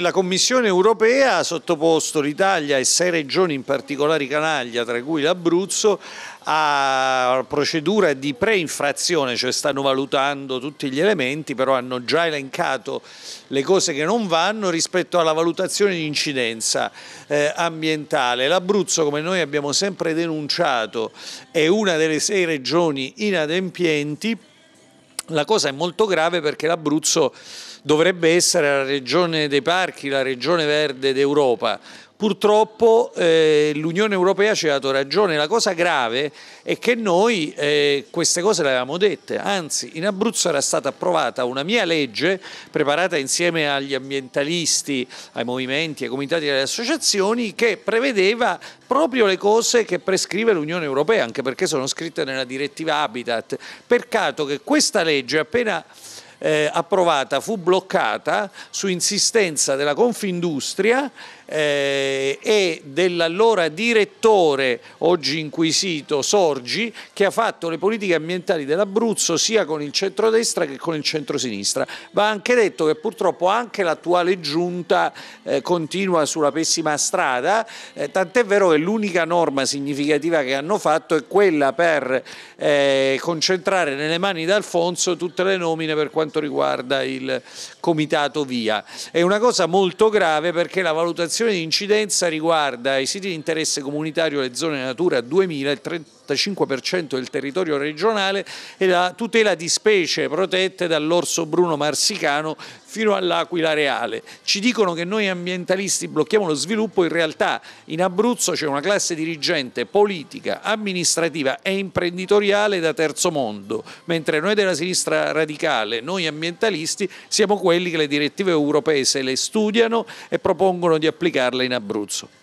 La Commissione europea ha sottoposto l'Italia e sei regioni, in particolare Canaglia, tra cui l'Abruzzo, a procedura di pre-infrazione, cioè stanno valutando tutti gli elementi, però hanno già elencato le cose che non vanno rispetto alla valutazione di incidenza eh, ambientale. L'Abruzzo, come noi abbiamo sempre denunciato, è una delle sei regioni inadempienti la cosa è molto grave perché l'Abruzzo dovrebbe essere la regione dei parchi, la regione verde d'Europa, purtroppo eh, l'Unione Europea ci ha dato ragione. La cosa grave è che noi eh, queste cose le avevamo dette, anzi in Abruzzo era stata approvata una mia legge preparata insieme agli ambientalisti, ai movimenti, ai comitati e alle associazioni che prevedeva proprio le cose che prescrive l'Unione Europea, anche perché sono scritte nella direttiva Habitat. Peccato che questa legge appena eh, approvata fu bloccata su insistenza della Confindustria eh, e dell'allora direttore, oggi inquisito, Sorgi, che ha fatto le politiche ambientali dell'Abruzzo sia con il centrodestra che con il centrosinistra. Va anche detto che purtroppo anche l'attuale giunta eh, continua sulla pessima strada, eh, tant'è vero che l'unica norma significativa che hanno fatto è quella per eh, concentrare nelle mani di Alfonso tutte le nomine per quanto riguarda il comitato via. È una cosa molto grave perché la valutazione diminuzione di incidenza riguarda i siti di interesse comunitario, le zone natura 2000, il 35% del territorio regionale e la tutela di specie protette dall'orso bruno marsicano fino all'aquila reale. Ci dicono che noi ambientalisti blocchiamo lo sviluppo, in realtà in Abruzzo c'è una classe dirigente politica, amministrativa e imprenditoriale da terzo mondo, mentre noi della sinistra radicale, noi ambientalisti, siamo quelli che le direttive europee se le studiano e propongono di applicare applicarla in Abruzzo.